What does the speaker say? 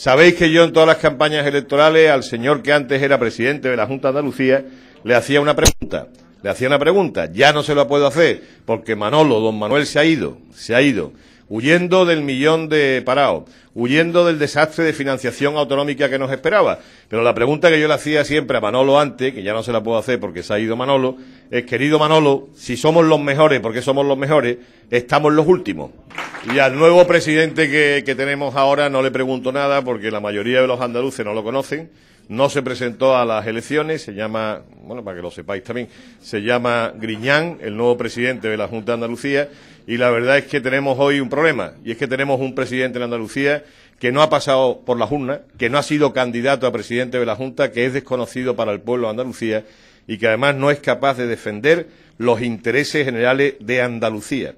Sabéis que yo en todas las campañas electorales al señor que antes era presidente de la Junta de Andalucía le hacía una pregunta. Le hacía una pregunta. Ya no se la puedo hacer porque Manolo, don Manuel se ha ido. Se ha ido. Huyendo del millón de parados. Huyendo del desastre de financiación autonómica que nos esperaba. Pero la pregunta que yo le hacía siempre a Manolo antes, que ya no se la puedo hacer porque se ha ido Manolo, es querido Manolo, si somos los mejores porque somos los mejores, estamos los últimos. Y al nuevo presidente que, tenemos ahora no le pregunto nada porque la mayoría de los andaluces no lo conocen. No se presentó a las elecciones, se llama, bueno, para que lo sepáis también, se llama Griñán, el nuevo presidente de la Junta de Andalucía, y la verdad es que tenemos hoy un problema, y es que tenemos un presidente en Andalucía que no ha pasado por la Junta, que no ha sido candidato a presidente de la Junta, que es desconocido para el pueblo de Andalucía y que además no es capaz de defender los intereses generales de Andalucía.